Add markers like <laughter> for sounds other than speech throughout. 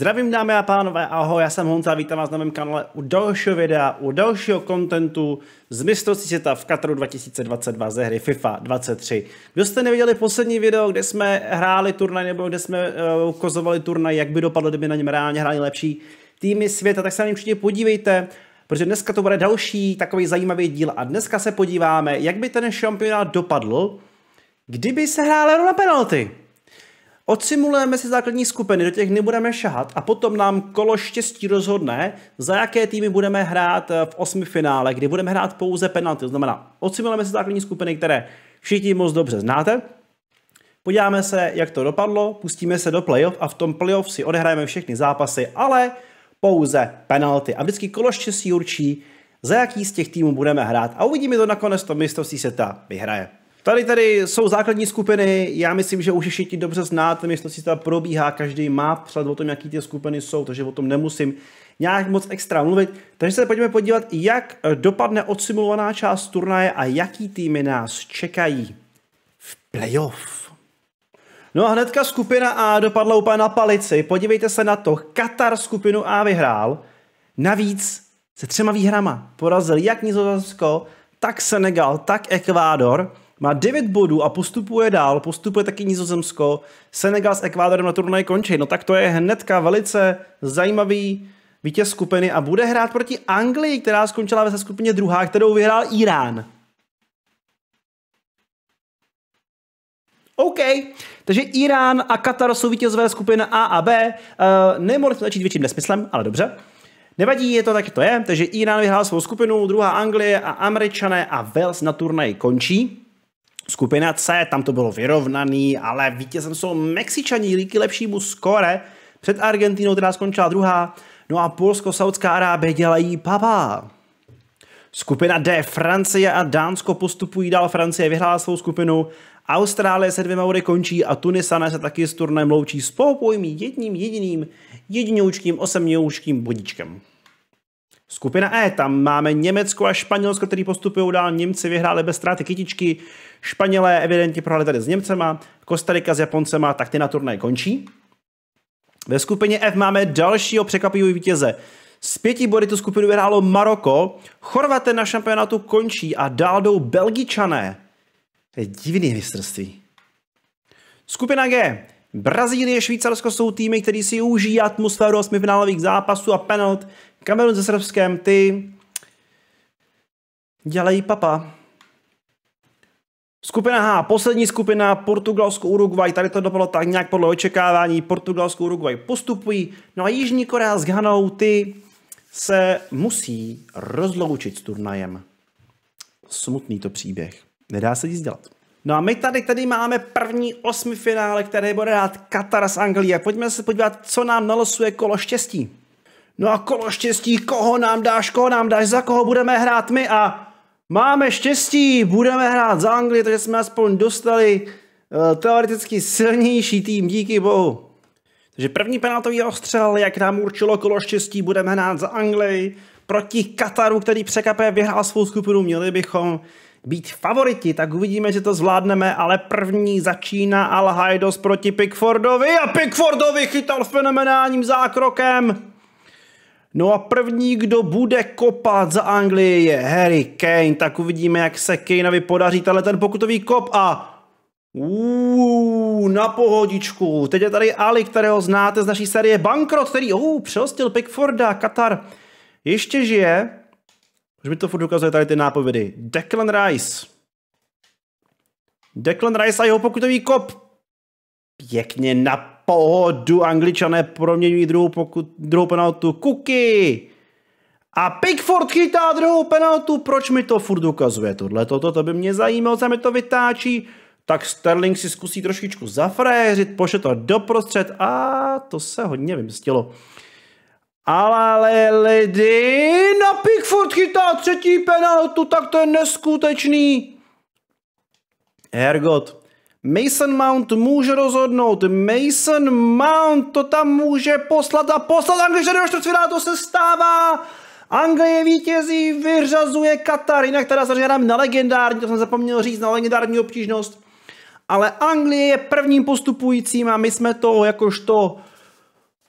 Zdravím dámy a pánové, ahoj, já jsem Honza, vítám vás na mém kanále u dalšího videa, u dalšího kontentu z mistrovství světa v Kataru 2022 ze hry FIFA 23. Kdo jste neviděli poslední video, kde jsme hráli turnaj nebo kde jsme uh, ukazovali turnaj, jak by dopadlo, kdyby na něm reálně hráli lepší týmy světa, tak se na něm určitě podívejte protože dneska to bude další takový zajímavý díl a dneska se podíváme, jak by ten šampionát dopadl, kdyby se hrál na penalty. Odsimulujeme si základní skupiny, do těch nebudeme šahat a potom nám kolo štěstí rozhodne, za jaké týmy budeme hrát eh, v osmi finále, kdy budeme hrát pouze penalty. To znamená, odsimulujeme si základní skupiny, které všichni moc dobře znáte. Podíváme se, jak to dopadlo, pustíme se do playoff a v tom playoff si odehrajeme všechny zápasy, ale pouze penalty. A vždycky kolo štěstí určí, za jaký z těch týmů budeme hrát a uvidíme to nakonec to mistrovství světa vyhraje. Tady tady jsou základní skupiny, já myslím, že už je všichni dobře znáte, si to probíhá, každý má před o tom, jaký ty skupiny jsou, takže o tom nemusím nějak moc extra mluvit. Takže se pojďme podívat, jak dopadne odsimulovaná část turnaje a jaký týmy nás čekají v playoff. No a hnedka skupina A dopadla úplně na palici. Podívejte se na to. Katar skupinu A vyhrál. Navíc se třema výhrama porazil jak Nizozemsko, tak Senegal, tak Ekvádor. Má 9 bodů a postupuje dál, postupuje taky Nizozemsko. Senegal s Ekvádorem na turnaj končí. No tak to je hnedka velice zajímavý vítěz skupiny a bude hrát proti Anglii, která skončila ve skupině druhá, kterou vyhrál Irán. OK, takže Irán a Katar jsou vítězové skupiny A a B. Uh, eh, nemohli jsme začít větším nesmyslem, ale dobře. Nevadí, je to tak, to je. Takže Irán vyhrál svou skupinu, druhá Anglie a Američané a Wales na turnaji končí. Skupina C, tam to bylo vyrovnaný, ale vítězem jsou Mexičaní líky lepšímu skore před Argentinou, která skončila druhá. No a Polsko, Saudská Arábie dělají papa. Skupina D, Francie a Dánsko postupují dál. Francie vyhrála svou skupinu, Austrálie se dvěma body končí a Tunisané se taky s turnajem loučí s poupojmí jedním jediným jedinoučkým osemňoučkým bodičkem. Skupina E, tam máme Německo a Španělsko, který postupují dál. Němci vyhráli bez ztráty kytičky. Španělé evidentně prohráli tady s Němcema. Kostarika s Japoncema, tak ty na turnaj končí. Ve skupině F máme dalšího překvapivého vítěze. Z pěti body tu skupinu vyhrálo Maroko, Chorvaté na šampionátu končí a dál jdou Belgičané. To je divný mistrství. Skupina G. Brazílie, a Švýcarsko jsou týmy, které si užijí atmosféru osmifinálových zápasů a penalt. Kamerun se Srbskem, ty dělají papa. Skupina H, poslední skupina Portugalsko-Uruguay, tady to dopadlo tak nějak podle očekávání, Portugalsko-Uruguay postupují, no a Jižní Korea s Ghanou, ty se musí rozloučit s turnajem. Smutný to příběh, nedá se nic dělat. No a my tady tady máme první osmi finále, které bude dát Katar s Anglií. Pojďme se podívat, co nám nalosuje kolo štěstí no a kolo štěstí, koho nám dáš, koho nám dáš, za koho budeme hrát my a máme štěstí, budeme hrát za Anglii, takže jsme aspoň dostali uh, teoreticky silnější tým, díky bohu. Takže první penaltový ostřel, jak nám určilo kolo štěstí, budeme hrát za Anglii proti Kataru, který překapé vyhrál svou skupinu, měli bychom být favoriti, tak uvidíme, že to zvládneme, ale první začíná Al proti Pickfordovi a Pickfordovi chytal fenomenálním zákrokem. No a první, kdo bude kopat za Anglii je Harry Kane, tak uvidíme, jak se Kaneovi podaří tenhle ten pokutový kop a Uuu, na pohodičku. Teď je tady Ali, kterého znáte z naší série Bankrot, který uh, přehostil Pickforda, Katar. Ještě žije. Už mi to furt ukazuje tady ty nápovědy. Declan Rice. Declan Rice a jeho pokutový kop. Pěkně na pohodu, angličané proměňují druhou, poku, druhou penaltu. Kuky! A Pickford chytá druhou penaltu. Proč mi to furt ukazuje? Tohle toto, to by mě zajímalo, co mi to vytáčí. Tak Sterling si zkusí trošičku zafréřit, pošle to doprostřed a to se hodně vymstilo. Ale lidi, na Pickford chytá třetí penaltu, tak to je neskutečný. Hergot, Mason Mount může rozhodnout. Mason Mount to tam může poslat a poslat Angličany do čtvrtfinále, to se stává. Anglie vítězí, vyřazuje Katar, jinak teda zařadám na legendární, to jsem zapomněl říct, na legendární obtížnost. Ale Anglie je prvním postupujícím a my jsme to jakožto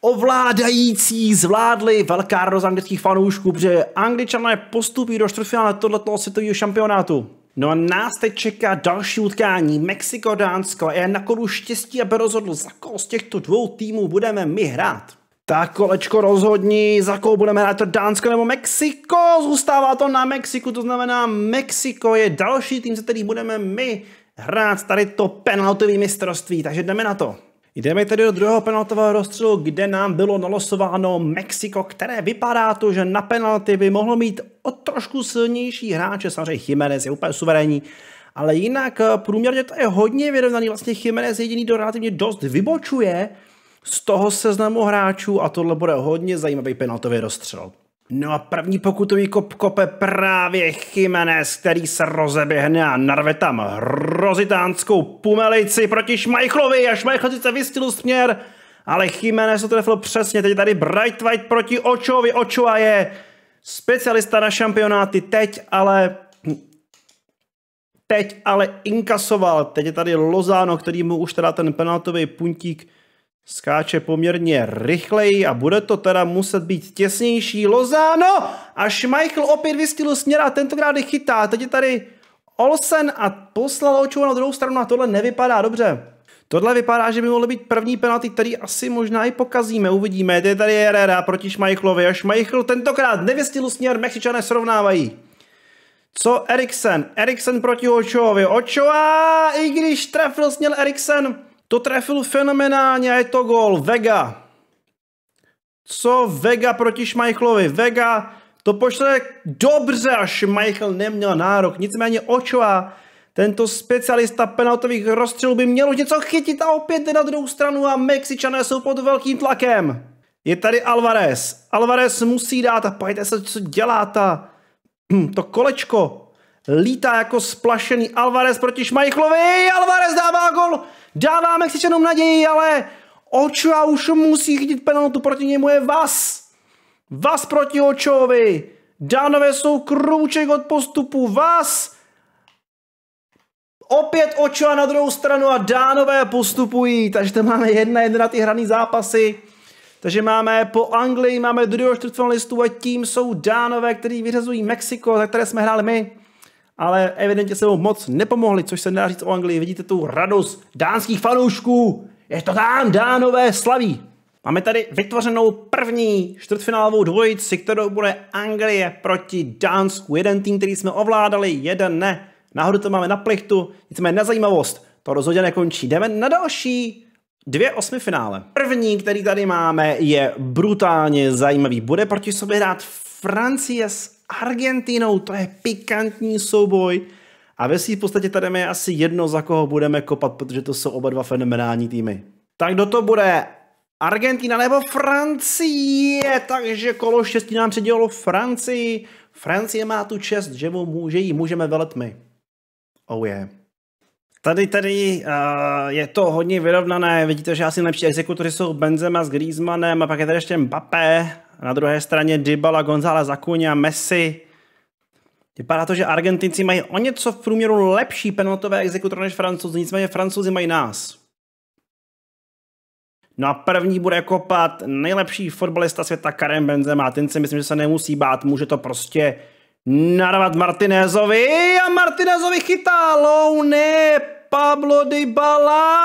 ovládající zvládli velká radost anglických fanoušků, protože angličané postupí do čtvrtfinále tohoto světového šampionátu. No a nás teď čeká další utkání Mexiko-Dánsko a na kolu štěstí, aby rozhodl, za koho z těchto dvou týmů budeme my hrát. Tak kolečko rozhodní, za koho budeme hrát to Dánsko nebo Mexiko. Zůstává to na Mexiku, to znamená Mexiko je další tým, se který budeme my hrát tady to penaltový mistrovství, takže jdeme na to. Jdeme tedy do druhého penaltového rozstřelu, kde nám bylo nalosováno Mexiko, které vypadá to, že na penalty by mohlo mít o trošku silnější hráče, samozřejmě Jiménez je úplně suverénní, ale jinak eh, průměrně to je hodně vyrovnaný, vlastně Jiménez jediný, kdo relativně dost vybočuje z toho seznamu hráčů a tohle bude hodně zajímavý penaltový rozstřel. No a první pokutový kop kope právě Chimenez, který se rozeběhne a narve tam rozitánskou pumelici proti Šmajchlovi a Šmajchlo sice vystil směr, ale Chimenez to trefil přesně, teď tady Bright White proti Očovi, Očova je specialista na šampionáty teď, ale teď ale inkasoval, teď je tady Lozano, který mu už teda ten penaltový puntík Skáče poměrně rychleji a bude to teda muset být těsnější. Lozano! Až Michael opět vystilu směr a tentokrát je chytá. Teď je tady Olsen a poslal očovo na druhou stranu a tohle nevypadá dobře. Tohle vypadá, že by mohlo být první penalty, který asi možná i pokazíme. Uvidíme. Tady je tady Herrera proti Šmajchlovi a Šmajchl tentokrát nevystilu směr, Mexičané srovnávají. Co Eriksen? Eriksen proti Očovi. Očová, i když trefil směr Eriksen, to trefil fenomenálně a je to gol. Vega. Co Vega proti Šmajchlovi? Vega to pošle dobře a Šmajchl neměl nárok. Nicméně očová tento specialista penaltových rozstřelů by měl už něco chytit a opět jde na druhou stranu a Mexičané jsou pod velkým tlakem. Je tady Alvarez. Alvarez musí dát a pojďte se, co dělá ta... Hm, to kolečko lítá jako splašený Alvarez proti Šmajchlovi. Alvarez dává gol. Dáváme Mexičanům naději, ale Očua už musí chytit penaltu, proti němu je vás, vás proti Očovi. Dánové jsou krůček od postupu. Vás! Opět a na druhou stranu a Dánové postupují. Takže tam máme jedna jedna ty hrané zápasy. Takže máme po Anglii, máme druhého čtvrtfinalistu a tím jsou Dánové, který vyřazují Mexiko, za které jsme hráli my ale evidentně se mu moc nepomohli, což se nedá říct o Anglii. Vidíte tu radost dánských fanoušků. Je to tam, dánové slaví. Máme tady vytvořenou první čtvrtfinálovou dvojici, kterou bude Anglie proti Dánsku. Jeden tým, který jsme ovládali, jeden ne. Náhodou to máme na plichtu, nicméně na zajímavost. To rozhodně nekončí. Jdeme na další dvě osmi finále. První, který tady máme, je brutálně zajímavý. Bude proti sobě hrát Francie s Argentinou. To je pikantní souboj. A ve v podstatě tady je asi jedno, za koho budeme kopat, protože to jsou oba dva fenomenální týmy. Tak kdo to bude? Argentina nebo Francie? Takže kolo štěstí nám předělalo Francii. Francie má tu čest, že mu může jí můžeme velet my. Oh yeah. Tady, tady uh, je to hodně vyrovnané. Vidíte, že asi nejlepší exekutory jsou Benzema s Griezmannem a pak je tady ještě Mbappé. Na druhé straně Dybala, Gonzála, Zakuňa, Messi. Vypadá to, že Argentinci mají o něco v průměru lepší penaltové exekutory než Francouzi, nicméně Francouzi mají nás. No a první bude kopat nejlepší fotbalista světa Karem Benzema. Ten si myslím, že se nemusí bát, může to prostě nadávat Martinezovi a Martinezovi chytá ne Pablo Dybala,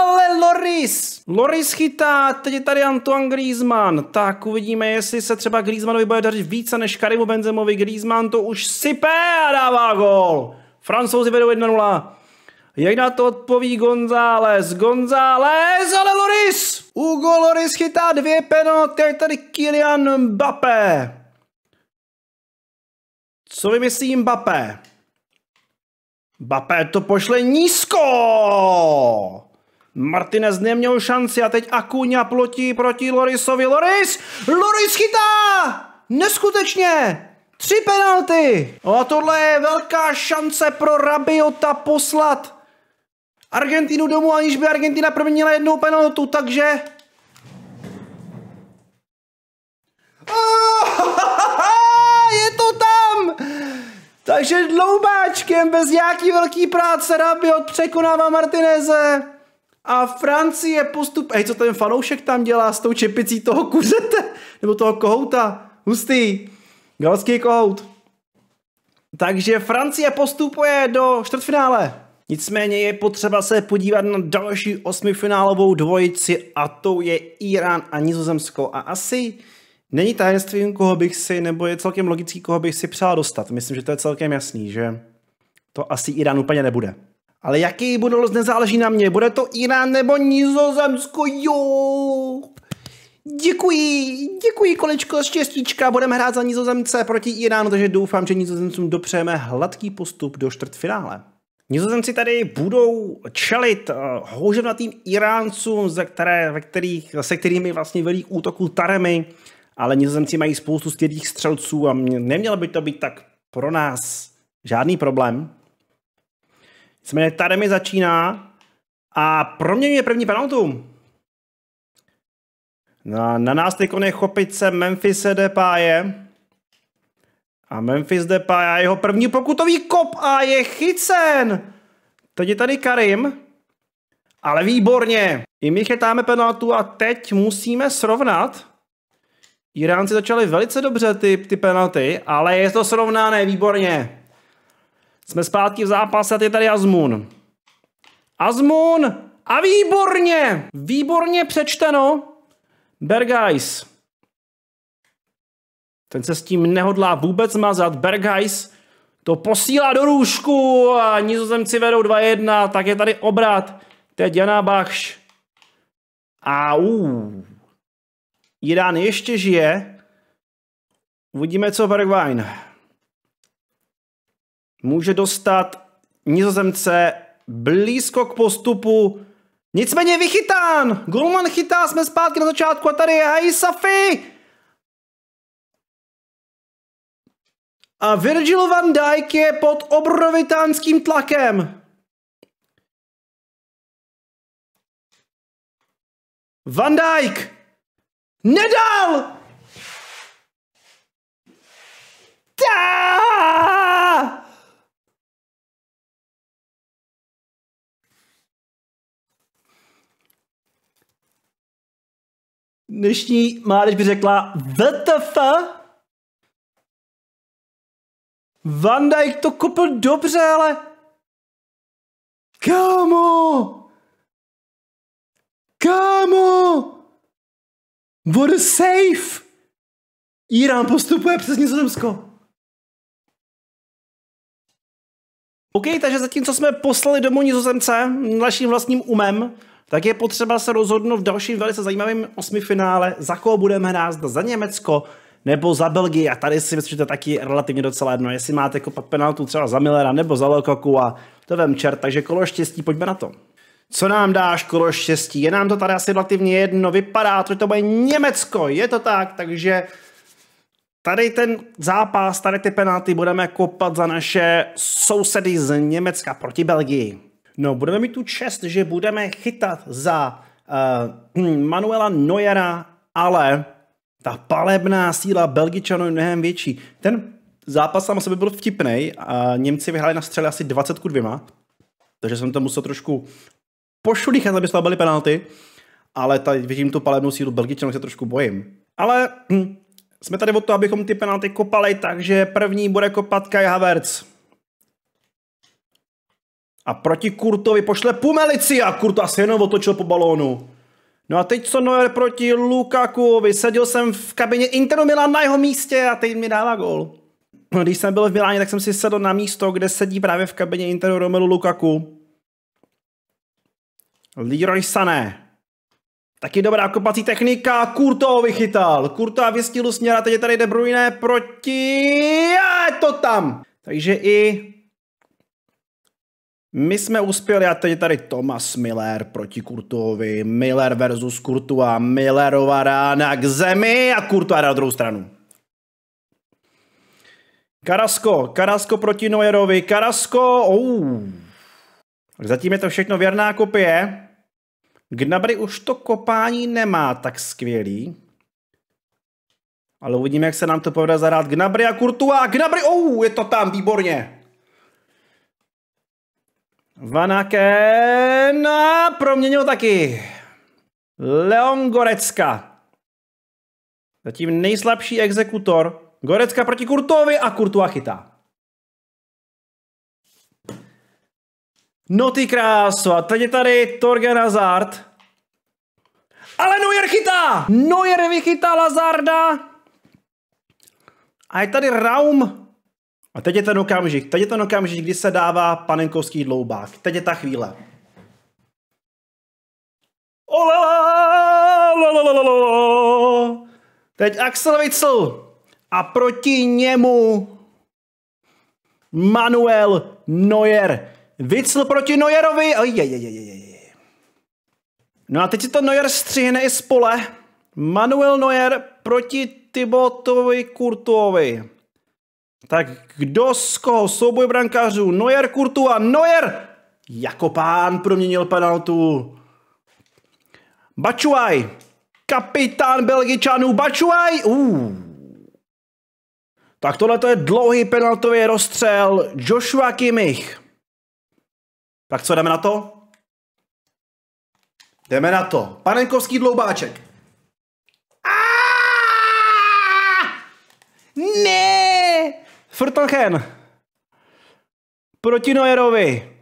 ale Loris. Loris chytá, teď je tady Antoine Griezmann. Tak uvidíme, jestli se třeba Griezmannovi bude dařit více než Karimu Benzemovi. Griezmann to už sype a dává gol. Francouzi vedou 1-0. Jak na to odpoví González? González, ale Loris! Ugo Loris chytá dvě penalty, tady Kylian Mbappé. Co vymyslí Mbappé? Mbappé to pošle nízko! Martinez neměl šanci a teď Akuňa plotí proti Lorisovi. Loris! Loris chytá! Neskutečně! Tři penalty! A tohle je velká šance pro Rabiota poslat Argentinu domů, aniž by Argentina proměnila jednou penaltu, takže... Oh! <laughs> Takže dloubáčkem bez nějaký velký práce od překonává Martineze. A Francie postup... Hej, co ten fanoušek tam dělá s tou čepicí toho kuřete? <laughs> Nebo toho kohouta? Hustý. Galský kohout. Takže Francie postupuje do čtvrtfinále. Nicméně je potřeba se podívat na další osmifinálovou dvojici a to je Irán a Nizozemsko. A asi Není tajemstvím, koho bych si, nebo je celkem logický, koho bych si přál dostat. Myslím, že to je celkem jasný, že to asi Irán úplně nebude. Ale jaký budoucnost nezáleží na mě. Bude to Irán nebo Nizozemsko, jo! Děkuji, děkuji kolečko z štěstíčka, budeme hrát za Nizozemce proti Iránu, takže doufám, že Nizozemcům dopřejeme hladký postup do čtvrtfinále. Nizozemci tady budou čelit eh, houževnatým Iráncům, ze které, ve kterých, se kterými vlastně velí útoku Taremy, ale Nizozemci mají spoustu skvělých střelců a nemělo by to být tak pro nás žádný problém. Nicméně ta mi začíná a pro mě je první penaltu. Na, na nás teď je chopice Memphis Depaye. A Memphis Depay a jeho první pokutový kop a je chycen. Teď je tady Karim. Ale výborně. I my chytáme penaltu a teď musíme srovnat. Iránci začali velice dobře ty, ty penalty, ale je to srovnané výborně. Jsme zpátky v zápase a je tady Azmun. Azmun! A výborně! Výborně přečteno. Bergais. Ten se s tím nehodlá vůbec mazat. Bergais to posílá do růžku a nizozemci vedou 2-1, tak je tady obrat. Teď Janá Bachš. A uh, Irán ještě žije. Uvidíme, co Bergwijn. Může dostat nizozemce blízko k postupu. Nicméně vychytán! Golman chytá, jsme zpátky na začátku a tady je Hai Safi! A Virgil van Dijk je pod obrovitánským tlakem. Van Dijk! Nedal! Ta! Dnešní mládež by řekla VTF? Van Dijk to kopl dobře, ale... Kámo! Kámo! What a safe! Irán postupuje přes Nizozemsko. OK, takže zatímco jsme poslali domů Nizozemce naším vlastním umem, tak je potřeba se rozhodnout v dalším velice zajímavém osmi finále, za koho budeme hrát, za Německo nebo za Belgii. A tady si myslím, že to je taky relativně docela jedno, jestli máte kopat penaltu třeba za Millera nebo za Lokoku a to vem čert, takže kolo štěstí, pojďme na to. Co nám dá škoro štěstí? Je nám to tady asi relativně jedno. Vypadá to, že to bude Německo. Je to tak, takže tady ten zápas, tady ty penalty budeme kopat za naše sousedy z Německa proti Belgii. No, budeme mít tu čest, že budeme chytat za uh, <clears throat> Manuela Neuera, ale ta palebná síla Belgičanů je mnohem větší. Ten zápas sám sebe byl vtipný a Němci vyhráli na střele asi 20 dvěma, takže jsem to musel trošku pošulicha, aby to byly penalty, ale tady vidím tu palebnou sílu Belgičanů, se trošku bojím. Ale hm, jsme tady o to, abychom ty penalty kopali, takže první bude kopat Kai Havertz. A proti Kurtovi pošle Pumelici a Kurt asi jenom otočil po balónu. No a teď co Neuer proti Lukaku. vysadil jsem v kabině Interu Milan na jeho místě a teď mi dává gol. No, když jsem byl v Miláně, tak jsem si sedl na místo, kde sedí právě v kabině Interu Romelu Lukaku. Leroy Sané. Taky dobrá kopací technika, Kurto ho vychytal. Kurto a vystílu směra, teď je tady De Bruyne proti... A je to tam! Takže i my jsme uspěli a teď je tady Thomas Miller proti Kurtovi. Miller versus Kurtu a Millerova rána k zemi a Kurtu a na druhou stranu. Karasko, Karasko proti Nojerovi, Karasko, oh. Zatím je to všechno věrná kopie. Gnabry už to kopání nemá tak skvělý. Ale uvidíme, jak se nám to povede zahrát. Gnabry a Kurtuá. Gnabry, ou, oh, je to tam, výborně. Vanaken a proměnil taky. Leon Gorecka. Zatím nejslabší exekutor. Gorecka proti Kurtovi a Kurtua chytá. No ty krásu, a teď je tady Torgen Hazard. Ale Neuer chytá! Neuer vychytal Lazarda, A je tady Raum. A teď je ten okamžik, teď je ten okamžik, kdy se dává panenkovský dloubák. Teď je ta chvíle. Teď Axel Witzel a proti němu Manuel Neuer. Vicl proti Nojerovi. No a teď si to Nojer střihne i z pole. Manuel Nojer proti Tibotovi Kurtuovi. Tak kdo z koho? Souboj brankářů. Nojer Kurtu a Nojer jako pán proměnil penaltu. Bačuaj. Kapitán Belgičanů Bačuaj. Tak tohle je dlouhý penaltový rozstřel Joshua Kimich. Tak co, jdeme na to? Jdeme na to. Panenkovský dloubáček. Ah! Ne! Frtochen. Proti Noerovi.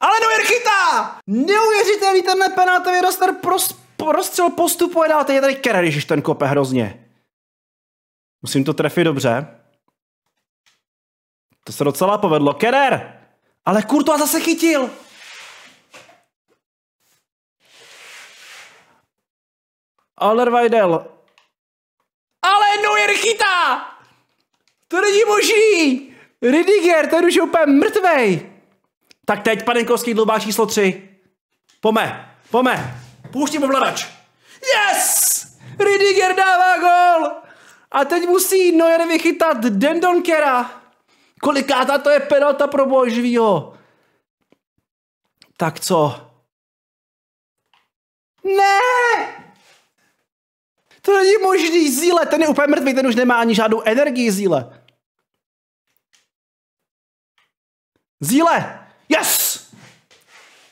Ale Noer chytá! Neuvěřitelný tenhle penátový roster pros, rozstřel postupuje dál. Teď je tady když ten kope hrozně. Musím to trefit dobře. To se docela povedlo. Kerer! Ale Kurto zase chytil! Alderweidel. Ale Neuer chytá! To není možný! Ridiger, ten už je úplně mrtvej! Tak teď Panenkovský dlubá číslo 3. Pome, pome. Pouštím ovladač. Yes! Ridiger dává gol! A teď musí Neuer vychytat Dendonkera. Kera. Kolikátá to je penalta pro Božvího? Tak co? Ne! To není možný, Zíle, ten je úplně mrtvý, ten už nemá ani žádnou energii, Zíle. Zíle, yes!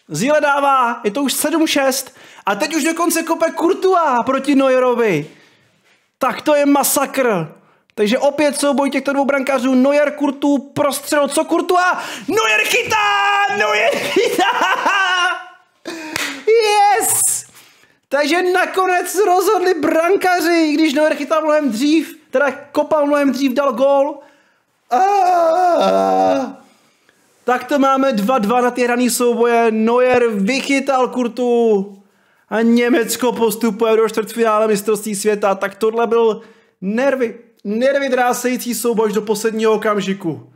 Zíle dává, je to už 7-6 a teď už dokonce kope Kurtua proti Neuerovi. Tak to je masakr. Takže opět souboj těchto dvou brankářů. Neuer Kurtu prostřel, co Kurtu a Neuer chytá! Neuer chytá! Yes! Takže nakonec rozhodli brankaři, když Neuer chytal mnohem dřív, teda kopal mnohem dřív, dal gól. Tak to máme 2-2 na ty hraný souboje. Neuer vychytal Kurtu a Německo postupuje do čtvrtfinále mistrovství světa. Tak tohle byl nervy nevytrácející soubož do posledního okamžiku.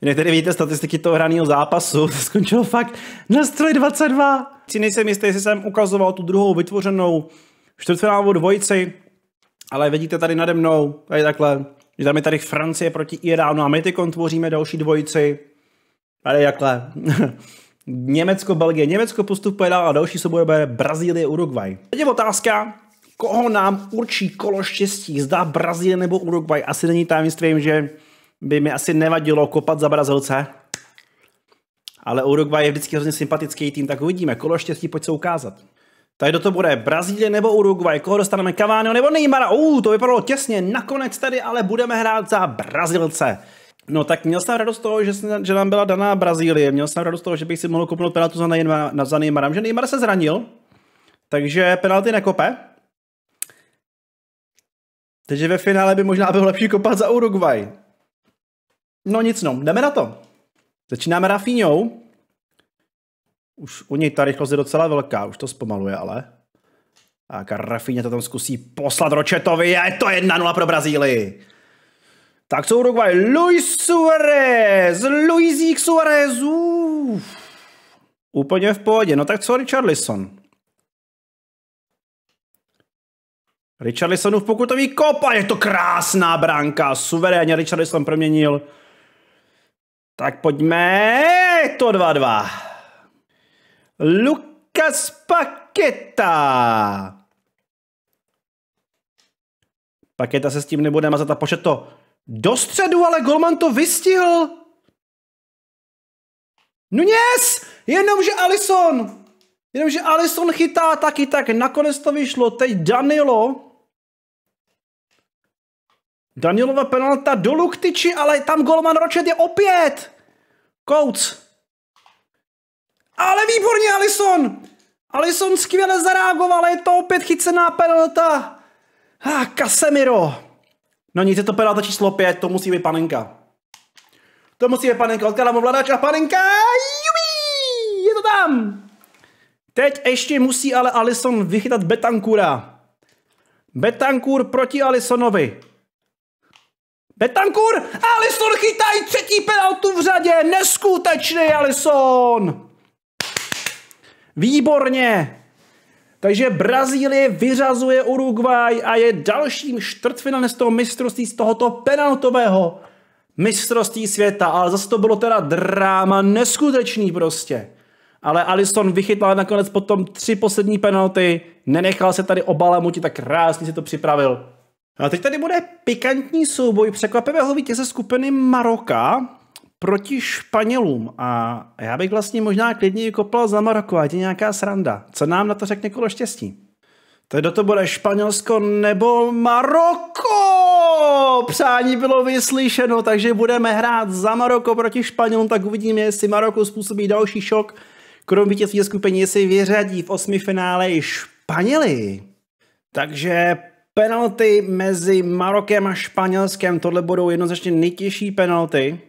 Jinak tady vidíte statistiky toho hraného zápasu, to skončilo fakt na stroj 22. Si nejsem jistý, jestli jsem ukazoval tu druhou vytvořenou čtvrtfinálovou dvojici, ale vidíte tady nade mnou, tady takhle, že tam je tady Francie proti Iránu a my tykon tvoříme další dvojici. Tady takhle. <laughs> Německo, Belgie. Německo postupuje dál a další se bude Brazílie, Uruguay. Teď je otázka, koho nám určí kolo štěstí, zdá Brazílie nebo Uruguay. Asi není tajemstvím, že by mi asi nevadilo kopat za Brazilce, ale Uruguay je vždycky hrozně sympatický tým, tak uvidíme. Kolo štěstí, pojď se ukázat. Tady do to bude Brazílie nebo Uruguay, koho dostaneme Cavani nebo Neymara. Uuu, to vypadalo těsně, nakonec tady ale budeme hrát za Brazilce. No tak měl jsem radost toho, že, jsem, že nám byla daná Brazílie, měl jsem radost toho, že bych si mohl kopnout penaltu za, Neymara, za Neymarem, že Neymar se zranil, takže penalty nekope, takže ve finále by možná byl lepší kopat za Uruguay. No nic no, jdeme na to. Začínáme Rafinhou. Už u něj ta rychlost je docela velká, už to zpomaluje ale. A Rafinha to tam zkusí poslat Ročetovi a je to 1-0 pro Brazílii. Tak co Uruguay. Luis Suarez! Luisík Suarez! Uf. Úplně v pohodě. No tak co Lisson? Richarlisonův pokutový kop a je to krásná branka. Suverénně Richarlison proměnil. Tak pojďme, je to 2-2. Lukas Paketa. Paketa se s tím nebude mazat a pošet to do středu, ale Golman to vystihl. Nunes, jenomže Alison. Jenomže Alison chytá taky, tak nakonec to vyšlo. Teď Danilo Danielova penalta do Luktiči, ale tam golman Ročet je opět. Kouc. Ale výborně Alison. Alison skvěle zareagoval, je to opět chycená penalta. Ah, Casemiro. No nic, je to penalta číslo 5, to musí být panenka. To musí být panenka, odkládám ovladač a panenka, jubí, je to tam. Teď ještě musí ale Alison vychytat Betankura. Betankur proti Alisonovi. Betankur, Alison i třetí penaltu v řadě, neskutečný Alison! Výborně! Takže Brazílie vyřazuje Uruguay a je dalším toho mistrovství z tohoto penaltového mistrovství světa. Ale zase to bylo teda dráma neskutečný prostě. Ale Alison vychytal nakonec potom tři poslední penalty, nenechal se tady obalamutit, tak krásně si to připravil. A teď tady bude pikantní souboj překvapivého vítěze skupiny Maroka proti Španělům. A já bych vlastně možná klidně kopal za Maroko, ať je nějaká sranda. Co nám na to řekne kolo štěstí? Tedy to bude Španělsko nebo Maroko! Přání bylo vyslyšeno, takže budeme hrát za Maroko proti Španělům, tak uvidíme, jestli Maroko způsobí další šok. Krom vítězství skupiny, jestli vyřadí v osmi finále i Španěli. Takže penalty mezi Marokem a Španělskem. Tohle budou jednoznačně nejtěžší penalty.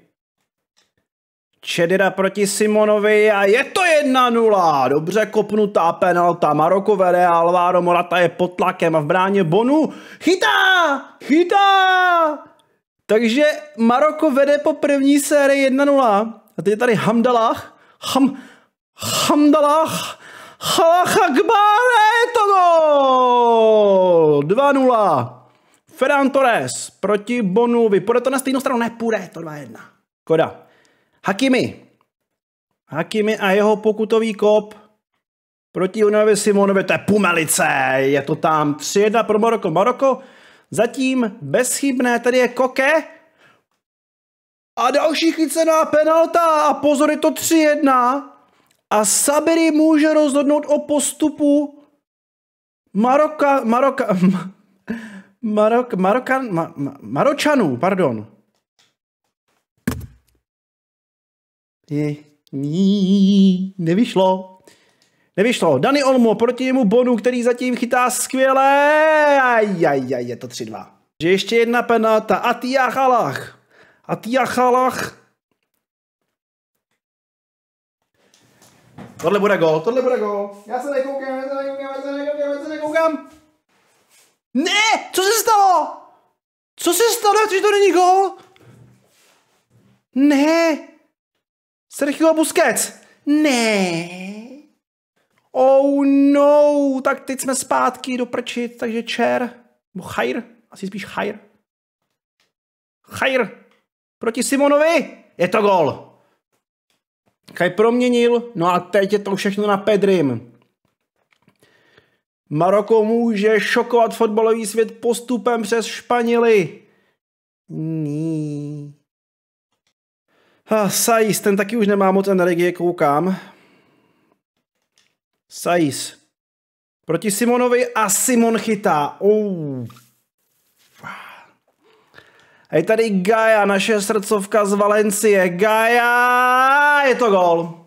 Čedira proti Simonovi a je to 1-0. Dobře kopnutá penalta. Maroko vede a Alvaro Morata je pod tlakem a v bráně Bonu chytá! Chytá! Takže Maroko vede po první sérii 1-0. A teď je tady Hamdalach. Ham, Hamdalach Halach Akbare, to gol! 2-0. Ferran Torres proti Bonu. Půjde to na stejnou stranu? Ne, půjde, to 2-1. Koda. Hakimi. Hakimi a jeho pokutový kop proti Jonovi Simonovi, to je Pumelice, je to tam 3-1 pro Maroko. Maroko zatím bezchybné, tady je Koke a další chycená penalta a pozor, je to 3-1 a Sabiri může rozhodnout o postupu Maroka, Maroka, <laughs> Marok, Marokan, ma, Maročanů, pardon. Je, ní, nevyšlo. Nevyšlo. Dani Olmo proti jemu Bonu, který zatím chytá skvěle. Aj, je to 3-2. Že ještě jedna penalta. A Chalach. a Chalach Tohle bude gol, tohle bude gol. Já se nekoukám, já se nekoukám, já se nekoukám, já se nekoukám. Ne, co se stalo? Co se stalo, že to není gol? Ne. Sergio Busquets. Ne. Oh no, tak teď jsme zpátky do prčit, takže čer. Bo chajr, asi spíš chajr. Chajr. Proti Simonovi. Je to gol. Kaj proměnil, no a teď je to všechno na Pedrim. Maroko může šokovat fotbalový svět postupem přes Španěly. Ní. Ha, Saiz, ten taky už nemá moc energie, koukám. Saiz. Proti Simonovi a Simon chytá. Oh. A je tady Gaia, naše srdcovka z Valencie. Gaia! Je to gol.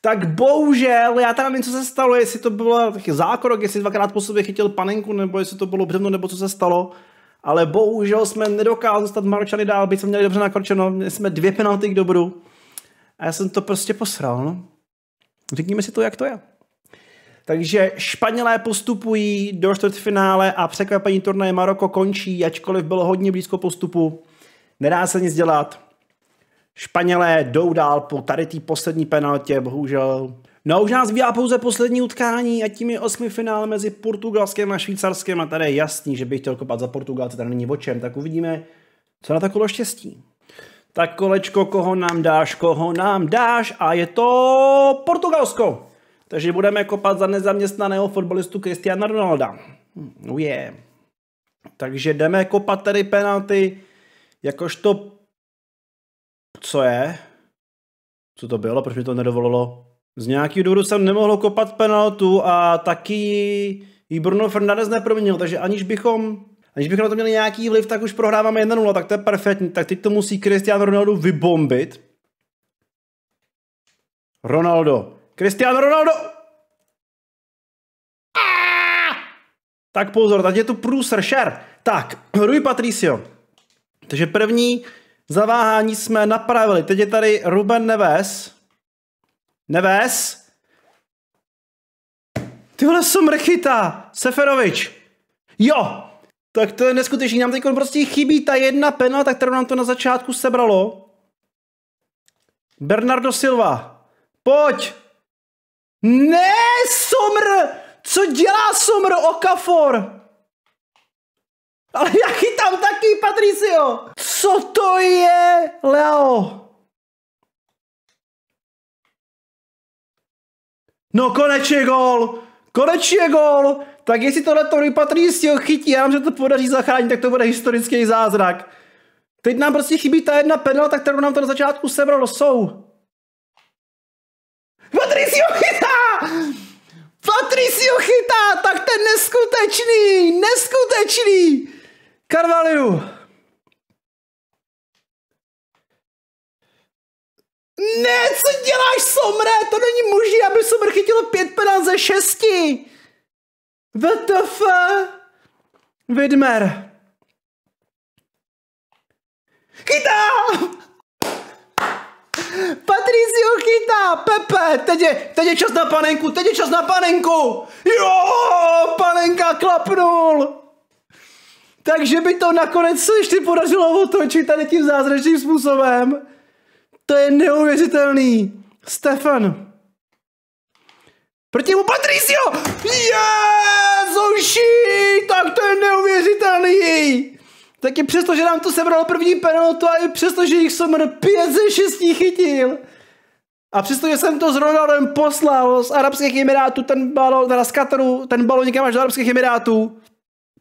Tak bohužel, já tam nevím, co se stalo, jestli to bylo taky zákrok, jestli dvakrát po sobě chytil panenku, nebo jestli to bylo břevno, nebo co se stalo. Ale bohužel jsme nedokázali zůstat Maročany dál, byť jsme měli dobře nakročeno, měli jsme dvě penalty k dobru. A já jsem to prostě posral, no. Řekněme si to, jak to je. Takže Španělé postupují do čtvrtfinále a překvapení turnaje Maroko končí, ačkoliv bylo hodně blízko postupu. Nedá se nic dělat. Španělé jdou dál po tady té poslední penaltě, bohužel. No a už nás bývá pouze poslední utkání a tím je osmi finále mezi Portugalském a Švýcarském a tady je jasný, že bych chtěl kopat za Portugalce, tady není o čem, tak uvidíme, co na to kolo štěstí. Tak kolečko, koho nám dáš, koho nám dáš a je to Portugalsko. Takže budeme kopat za nezaměstnaného fotbalistu Cristiana Ronalda. No hmm, oh je. Takže jdeme kopat tady penalty, jakožto... Co je? Co to bylo? Proč mi to nedovolilo? Z nějakého důvodu jsem nemohl kopat penaltu a taky ji Bruno Fernandez neproměnil, takže aniž bychom aniž bychom na to měli nějaký vliv, tak už prohráváme 1-0, tak to je perfektní. Tak teď to musí Cristiano Ronaldo vybombit. Ronaldo. Cristiano Ronaldo! Tak pozor, tady je tu průsr, šer. Tak, Rui Patricio. Takže první zaváhání jsme napravili. Teď je tady Ruben Neves. Neves. Ty jsou mrchyta. Seferovič. Jo, tak to je neskutečný. Nám teď prostě chybí ta jedna penalta, kterou nám to na začátku sebralo. Bernardo Silva. Pojď! Ne, Somr! Co dělá Somr Okafor? Ale já chytám taky, Patricio! Co to je, Leo? No konečně gol! Konečně gol! Tak jestli tohle Tori Patricio chytí a nám se to podaří zachránit, tak to bude historický zázrak. Teď nám prostě chybí ta jedna penalta, kterou nám to na začátku sebral Sou. Patricio chytá! Patricio chytá! Tak ten neskutečný! Neskutečný! Karvaliu. Ne, co děláš, Somre? To není možné, aby Somr chytil pět penal ze šesti. WTF? Vidmer. Chytá! Patricio chytá, Pepe, teď je, teď je čas na panenku, teď je čas na panenku. Jo, panenka klapnul. Takže by to nakonec se ještě podařilo otočit tady tím zázračným způsobem. To je neuvěřitelný. Stefan. Proti mu Patricio! Yes! Oh shit! Tak to je neuvěřitelný! Tak i přesto, že nám to sebralo první penaltu a i přesto, že jich jsem 5 ze 6 chytil. A přesto, že jsem to s Ronaldem poslal z Arabských Emirátů, ten balon, teda z Kataru, ten balon někam až do Arabských Emirátů,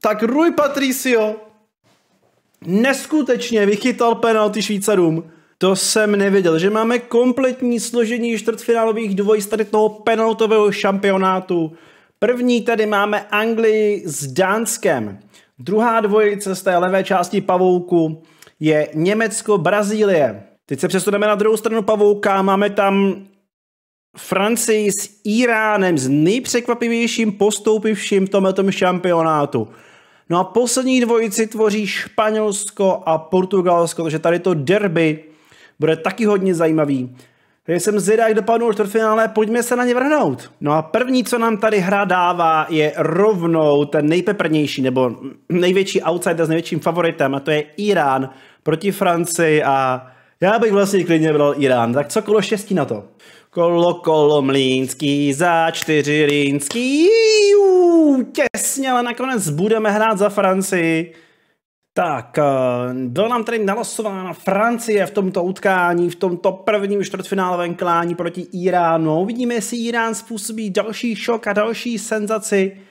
tak Rui Patricio neskutečně vychytal penalty Švýcarům. To jsem nevěděl, že máme kompletní složení čtvrtfinálových dvojic tady toho penaltového šampionátu. První tady máme Anglii s Dánskem. Druhá dvojice z té levé části pavouku je Německo-Brazílie. Teď se přesuneme na druhou stranu pavouka, máme tam Francii s Iránem s nejpřekvapivějším postoupivším v tomto šampionátu. No a poslední dvojici tvoří Španělsko a Portugalsko, takže tady to derby bude taky hodně zajímavý. Takže jsem zvědá, jak dopadnou čtvrtfinále, pojďme se na ně vrhnout. No a první, co nám tady hra dává, je rovnou ten nejpeprnější, nebo největší outsider s největším favoritem, a to je Irán proti Francii a já bych vlastně klidně byl Irán. Tak co kolo šestí na to? Kolo, kolo, mlínský, za čtyři línský. uu, těsně, ale nakonec budeme hrát za Francii. Tak, eh, byla nám tady nalosována Francie v tomto utkání, v tomto prvním čtvrtfinálovém klání proti Iránu. Uvidíme, jestli Irán způsobí další šok a další senzaci.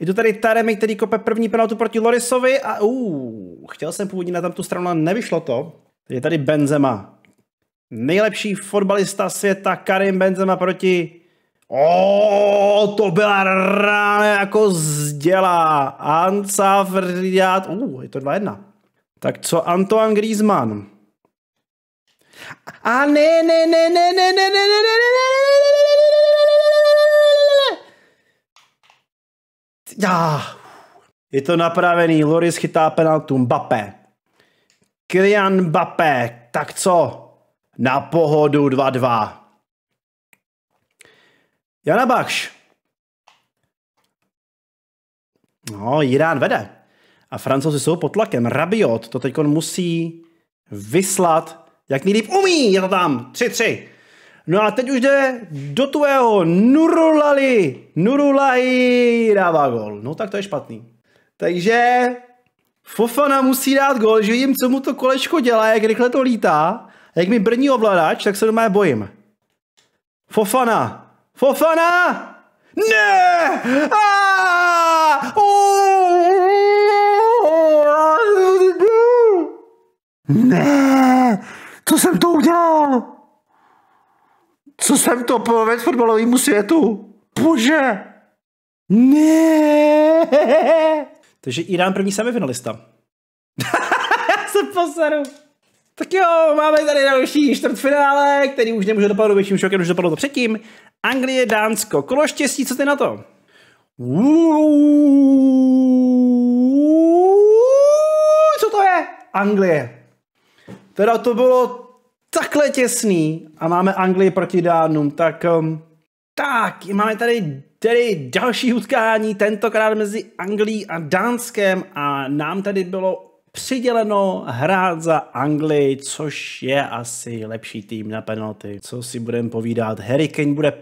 Je to tady Taremi, který kope první penaltu proti Lorisovi a uh, chtěl jsem původně na tam tu stranu, ale nevyšlo to. Je tady Benzema. Nejlepší fotbalista světa Karim Benzema proti O, to byla rána jako zděla. Anca Friat. Uh, je to 2-1. Tak co Antoine Griezmann? A ne, ne, ne, ne, ne, ne, ne, ne, ne, ne, ne, ne, ne, Je to napravený. Loris chytá penaltu. Mbappé. Kylian Mbappé. Tak co? Na pohodu 2-2. Jana Bachš. No, Jirán vede. A francouzi jsou pod tlakem. Rabiot to teď musí vyslat, jak nejlíp umí. Je to tam. 3-3. No a teď už jde do tvého Nurulali. Nurulai dává gol. No tak to je špatný. Takže Fofana musí dát gol, že jim co mu to kolečko dělá, jak rychle to lítá. A jak mi brní ovladač, tak se doma bojím. Fofana, Fofana! Ne! Ne! Co jsem to udělal? Co jsem to povedl fotbalovému světu? Bože! Ne! Takže Irán první semifinalista. <laughs> Já se posadu. Tak jo, máme tady další čtvrtfinále, který už nemůže dopadnout větším šokem, už dopadlo to předtím. Anglie, Dánsko, kolo štěstí, co ty na to? Co to je? Anglie. Teda to bylo takhle těsný a máme Anglii proti Dánům, tak... Um, tak, máme tady, tady další utkání, tentokrát mezi Anglií a Dánskem a nám tady bylo přiděleno hrát za Anglii, což je asi lepší tým na penalty. Co si budeme povídat, Harry Kane bude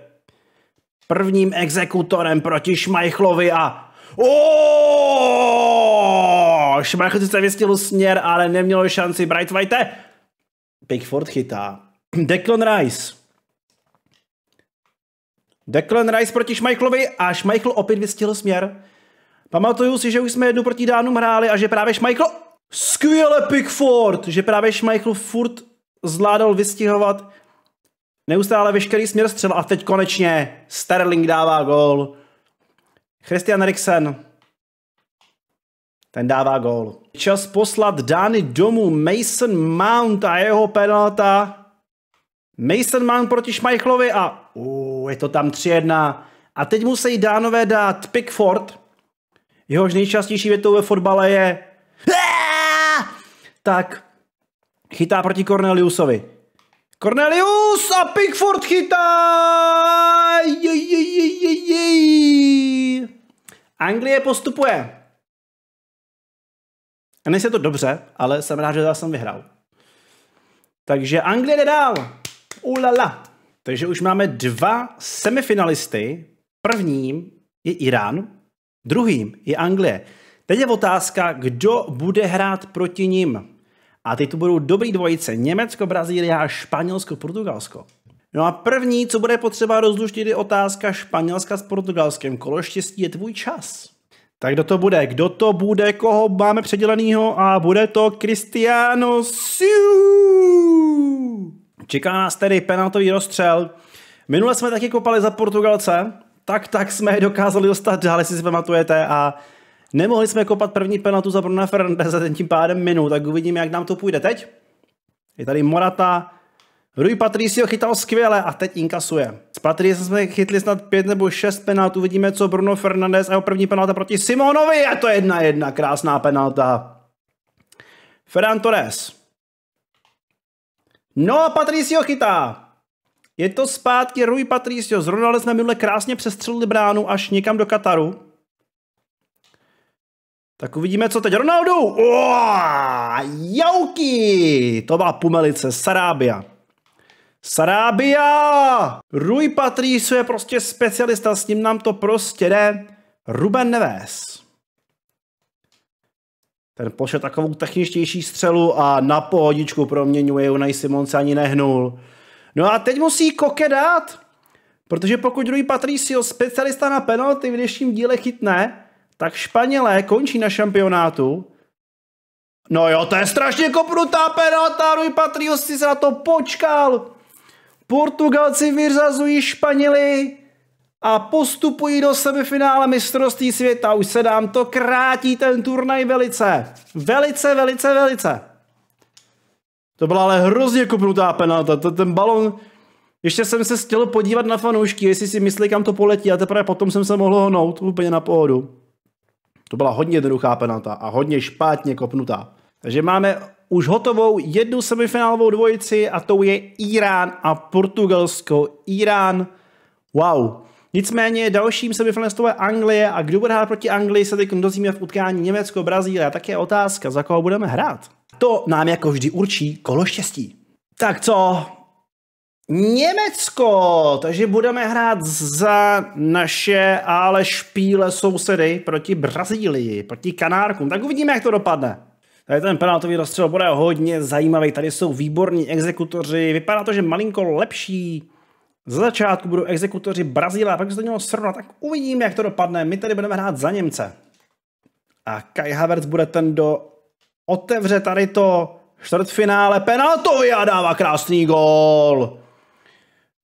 prvním exekutorem proti Šmajchlovi a Oh! Šmajchl se vystil směr, ale nemělo šanci. Bright White. Pickford chytá. Declan Rice. Declan Rice proti Šmajchlovi a Šmajchl opět vystil směr. Pamatuju si, že už jsme jednu proti Dánům hráli a že právě Šmajchl... Skvěle Pickford, že právě Schmeichel furt zvládal vystihovat neustále veškerý směr střel a teď konečně Sterling dává gól. Christian Eriksen, ten dává gól. Čas poslat dány domů Mason Mount a jeho penalta. Mason Mount proti Schmeichlovi a uh, je to tam 3-1. A teď musí dánové dát Pickford. Jehož nejčastější větou ve fotbale je tak chytá proti Corneliusovi. Cornelius a Pickford chytá! Je, je, je, je, je. Anglie postupuje. A nejse to dobře, ale jsem rád, že zase jsem vyhrál. Takže Anglie jde dál. Ulala. Takže už máme dva semifinalisty. Prvním je Irán, druhým je Anglie. Teď je otázka, kdo bude hrát proti ním. A teď tu budou dobrý dvojice. Německo, Brazília, Španělsko, Portugalsko. No a první, co bude potřeba rozluštit, je otázka Španělska s Portugalskem. Kolo štěstí je tvůj čas. Tak kdo to bude? Kdo to bude? Koho máme předělenýho? A bude to Cristiano Siu! Čeká nás tedy penaltový rozstřel. Minule jsme taky kopali za Portugalce, tak tak jsme je dokázali dostat dál, jestli si pamatujete a Nemohli jsme kopat první penaltu za Bruna Fernandeza, ten tím pádem minul, tak uvidíme, jak nám to půjde teď. Je tady Morata, Rui Patricio chytal skvěle a teď inkasuje. S Patricio jsme chytli snad pět nebo šest penaltů, uvidíme, co Bruno Fernandez a jeho první penalta proti Simonovi a to jedna jedna, krásná penalta. Ferran Torres. No, Patricio chytá. Je to zpátky Rui Patricio. Zrovna jsme minule krásně přestřelili bránu až někam do Kataru. Tak uvidíme, co teď Ronaldo. Oh, jauky! To byla pumelice, Sarábia. Sarábia! Rui Patrício je prostě specialista, s ním nám to prostě jde. Ruben Neves. Ten pošel takovou techničtější střelu a na pohodičku proměňuje Unai Simon se ani nehnul. No a teď musí Koke dát, protože pokud Rui Patricio, specialista na penalty, v dnešním díle chytne, tak Španělé končí na šampionátu. No jo, to je strašně kopnutá penalta, Rui Patrio si za to počkal. Portugalci vyřazují Španěli a postupují do semifinále mistrovství světa. Už se nám to krátí ten turnaj velice. Velice, velice, velice. To byla ale hrozně kopnutá penalta. To, ten balon, ještě jsem se chtěl podívat na fanoušky, jestli si myslí, kam to poletí a teprve potom jsem se mohl honout úplně na pohodu. To byla hodně jednoduchá penalta a hodně špatně kopnutá. Takže máme už hotovou jednu semifinálovou dvojici a tou je Irán a Portugalsko. Irán, wow. Nicméně dalším semifinalistou je Anglie a kdo bude hrát proti Anglii se teď dozvíme v utkání Německo-Brazílie. Tak je otázka, za koho budeme hrát. To nám jako vždy určí kolo štěstí. Tak co, Německo, takže budeme hrát za naše ale špíle sousedy proti Brazílii, proti Kanárkům. Tak uvidíme, jak to dopadne. Tady ten penaltový rozstřel bude hodně zajímavý. Tady jsou výborní exekutoři. Vypadá to, že malinko lepší. Za začátku budou exekutoři Brazílie, pak se to mělo srovnat. Tak uvidíme, jak to dopadne. My tady budeme hrát za Němce. A Kai Havertz bude ten, do otevře tady to čtvrtfinále penaltový a dává krásný gól.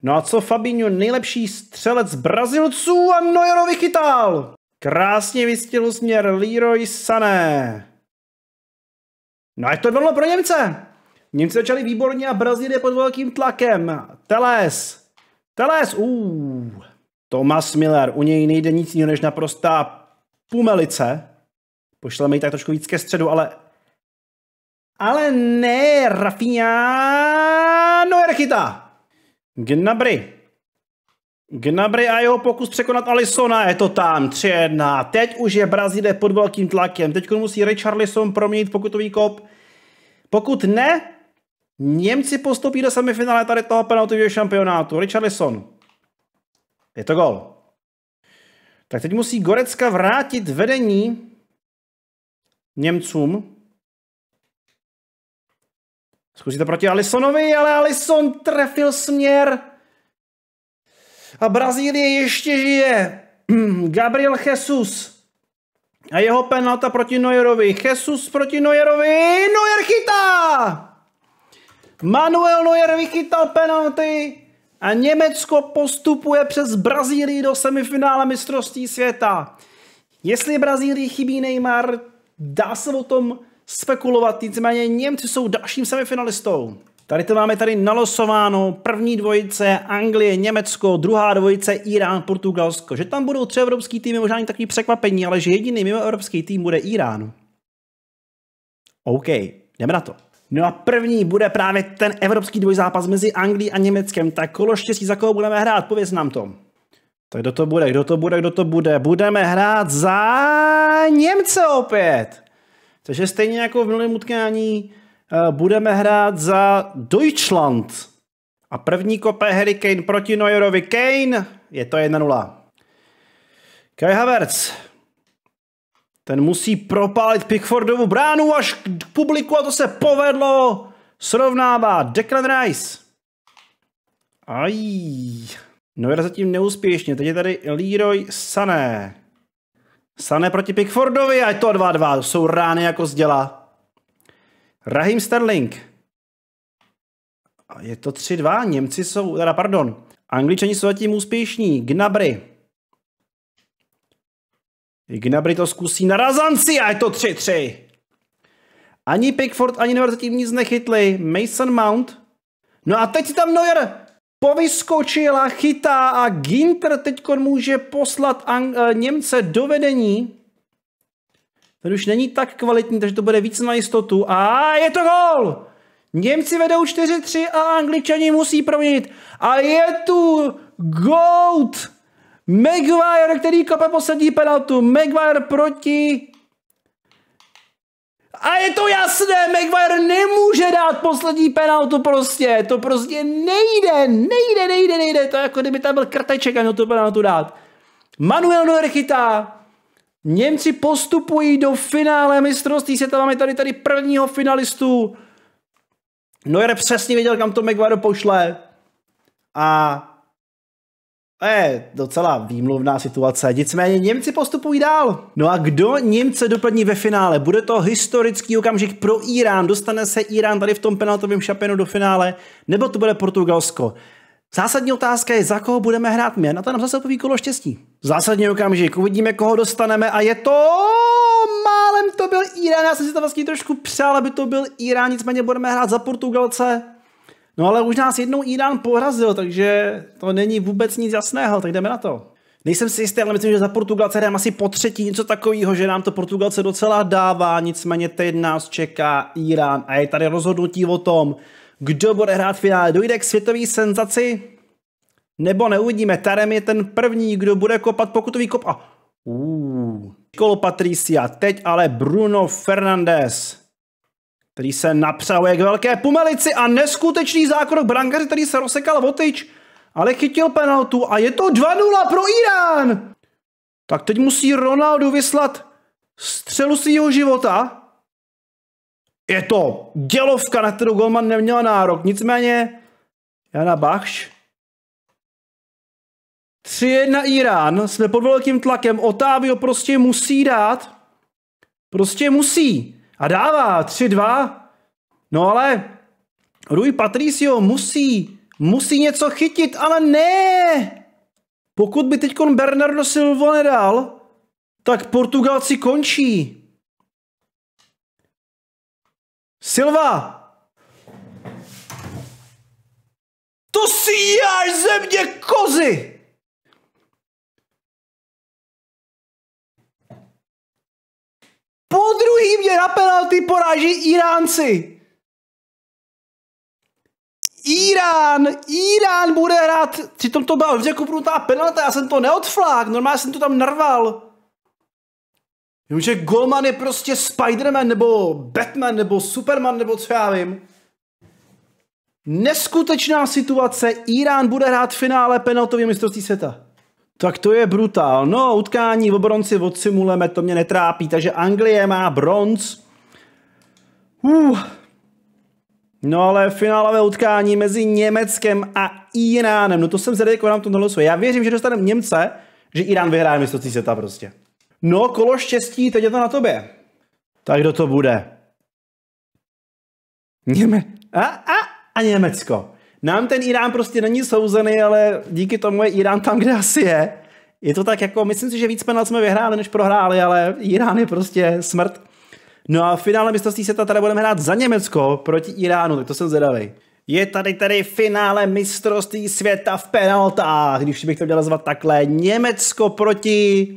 No a co Fabinho, nejlepší střelec Brazilců a Neuer vychytal! Krásně vystil směr Leroy Sané. No a je to bylo pro Němce. Němci začali výborně a je pod velkým tlakem. Teles. Teles. Uh. Thomas Miller. U něj nejde nic jiného než naprostá pumelice. Pošleme ji tak trošku víc ke středu, ale... Ale ne, Rafinha... No, chytá. Gnabry. Gnabry a jeho pokus překonat Alisona, je to tam, 3-1. Teď už je Brazíde pod velkým tlakem. Teď musí Richarlison proměnit pokutový kop. Pokud ne, Němci postoupí do semifinále tady toho penaltového šampionátu. Richarlison. Je to gol. Tak teď musí Gorecka vrátit vedení Němcům. Zkusí to proti Alisonovi, ale Alison trefil směr. A Brazílie ještě žije. <clears throat> Gabriel Jesus. A jeho penalta proti Neuerovi. Jesus proti Neuerovi. Neuer chytá! Manuel Neuer vychytal penalty a Německo postupuje přes Brazílii do semifinále mistrovství světa. Jestli Brazílii chybí Neymar, dá se o tom spekulovat, nicméně Němci jsou dalším semifinalistou. Tady to máme tady nalosováno, první dvojice Anglie, Německo, druhá dvojice Irán, Portugalsko. Že tam budou tři evropský týmy, možná ani takový překvapení, ale že jediný mimo evropský tým bude Irán. OK, jdeme na to. No a první bude právě ten evropský dvojzápas mezi Anglií a Německem. Tak kolo štěstí, za koho budeme hrát, pověz nám to. Tak kdo to bude, kdo to bude, kdo to bude? Budeme hrát za Němce opět. Takže stejně jako v minulém utkání eh, budeme hrát za Deutschland. A první kope Harry Kane proti Neuerovi Kane. Je to 1-0. Kai Havertz. Ten musí propálit Pickfordovu bránu až k publiku a to se povedlo. Srovnává Declan Rice. Aj. Neuer zatím neúspěšně. Teď je tady Leroy Sané. Sané proti Pickfordovi, a je to 2-2, jsou rány jako zděla. Rahim Sterling. A je to 3-2, Němci jsou, teda pardon, Angličani jsou zatím úspěšní, Gnabry. Gnabry to zkusí na razanci a je to 3-3. Ani Pickford, ani Neuer zatím nic nechytli. Mason Mount. No a teď si tam Neuer Povyskočila, chytá a Ginter teď může poslat Ang- eh, Němce do vedení. Ten už není tak kvalitní, takže to bude víc na jistotu. A je to gol! Němci vedou 4-3 a Angličani musí proměnit. A je tu GOAT! Maguire, který kope poslední penaltu. Maguire proti a je to jasné, McGuire nemůže dát poslední penaltu prostě, to prostě nejde, nejde, nejde, nejde, to je jako kdyby tam byl krteček a měl tu penaltu dát. Manuel Neuer chytá, Němci postupují do finále mistrovství tam máme tady tady prvního finalistu. Neuer přesně věděl, kam to McGuire pošle a to je docela výmluvná situace, nicméně Němci postupují dál. No a kdo Němce doplní ve finále? Bude to historický okamžik pro Irán, dostane se Irán tady v tom penaltovém šapenu do finále, nebo to bude Portugalsko? Zásadní otázka je, za koho budeme hrát my. Na to nám zase opoví kolo štěstí. Zásadní okamžik, uvidíme, koho dostaneme a je to... Málem to byl Irán, já jsem si to vlastně trošku přál, aby to byl Irán, nicméně budeme hrát za Portugalce. No ale už nás jednou Irán porazil, takže to není vůbec nic jasného, tak jdeme na to. Nejsem si jistý, ale myslím, že za Portugalce jdeme asi po třetí něco takového, že nám to Portugalce docela dává, nicméně teď nás čeká Irán a je tady rozhodnutí o tom, kdo bude hrát v finále. Dojde k světové senzaci? Nebo neuvidíme, Tarem je ten první, kdo bude kopat pokutový kop a... Uh. Kolo Patricia, teď ale Bruno Fernandes který se napřel jak velké pumelici a neskutečný zákrok brankaře, který se rozsekal Votič, ale chytil penaltu a je to 2-0 pro Irán. Tak teď musí Ronaldo vyslat střelu svého života. Je to dělovka, na kterou Golman neměl nárok. Nicméně Jana Bachš 3-1 Irán, jsme pod velkým tlakem, Otávio prostě musí dát, prostě musí a dává 3-2. No ale Rui Patricio musí, musí něco chytit, ale ne! Pokud by teď Bernardo Silva nedal, tak Portugalci končí. Silva! To si jáš ze mě kozy! Po druhý mě na penalty poráží Iránci. Irán, Irán bude hrát, přitom to byla kupnutá penalta, já jsem to neodflák, normálně jsem to tam narval. Jenomže Golman je prostě Spiderman, nebo Batman, nebo Superman, nebo co já vím. Neskutečná situace, Irán bude hrát v finále penaltově mistrovství světa. Tak to je brutál. No, utkání v od Simuleme, to mě netrápí. Takže Anglie má bronz. Uh. No ale finálové utkání mezi Německem a Iránem. No to jsem zvedal, jak nám to nalosuje. Já věřím, že dostaneme Němce, že Irán vyhráje mistrovství světa prostě. No, kolo štěstí, teď je to na tobě. Tak kdo to bude? Něme... A, a, a Německo. Nám ten Irán prostě není souzený, ale díky tomu je Irán tam, kde asi je. Je to tak jako, myslím si, že víc penalt jsme vyhráli, než prohráli, ale Irán je prostě smrt. No a v finále mistrovství světa tady budeme hrát za Německo proti Iránu, tak to jsem zvedavý. Je tady tady finále mistrovství světa v penaltách, když bych to měl nazvat takhle. Německo proti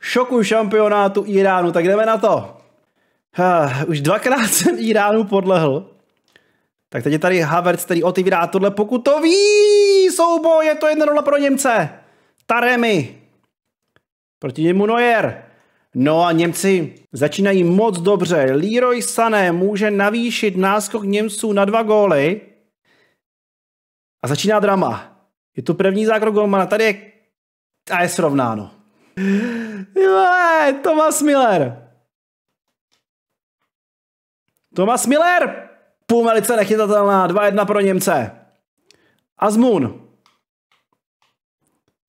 šoku šampionátu Iránu, tak jdeme na to. už dvakrát jsem Iránu podlehl. Tak teď je tady Havertz, který otevírá tohle pokutový souboj, je to jedna 0 pro Němce. Taremi. Proti němu Neuer. No a Němci začínají moc dobře. Leroy Sané může navýšit náskok Němců na dva góly. A začíná drama. Je tu první zákrok golmana, tady je... A je srovnáno. Jle, eh, Thomas Miller. Thomas Miller! velice nechytatelná, 2-1 pro Němce. Azmun.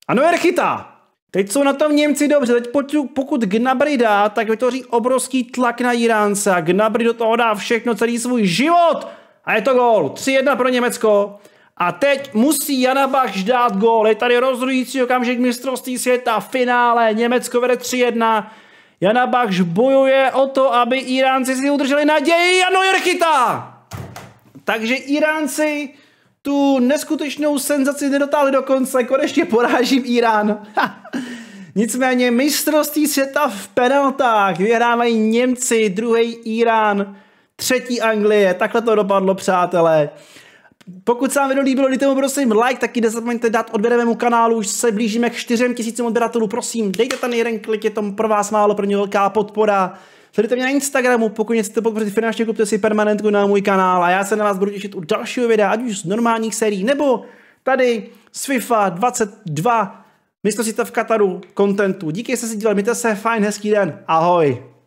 A Neuer chytá. Teď jsou na tom Němci dobře. Teď pokud Gnabry dá, tak vytvoří obrovský tlak na Iránce. A Gnabry do toho dá všechno, celý svůj život. A je to gól. 3-1 pro Německo. A teď musí Jana Bachš dát gól. Je tady rozhodující okamžik mistrovství světa. Finále. Německo vede 3-1. Jana Bach bojuje o to, aby Iránci si udrželi naději. A Neuer chytá! Takže Iránci tu neskutečnou senzaci nedotáhli do konce, konečně porážím Irán. Nicméně mistrovství světa v penaltách vyhrávají Němci, druhý Irán, třetí Anglie, takhle to dopadlo, přátelé. Pokud se vám video líbilo, dejte mu prosím like, taky nezapomeňte dát odběr mému kanálu, už se blížíme k 4000 odběratelů, prosím, dejte ten jeden klik, je to pro vás málo, pro ně velká podpora. Sledujte mě na Instagramu, pokud něco chcete podpořit finančně, kupte si permanentku na můj kanál a já se na vás budu těšit u dalšího videa, ať už z normálních sérií, nebo tady z FIFA 22. Myslím si to v Kataru kontentu. Díky, že jste si dělali, mějte se, fajn, hezký den, ahoj.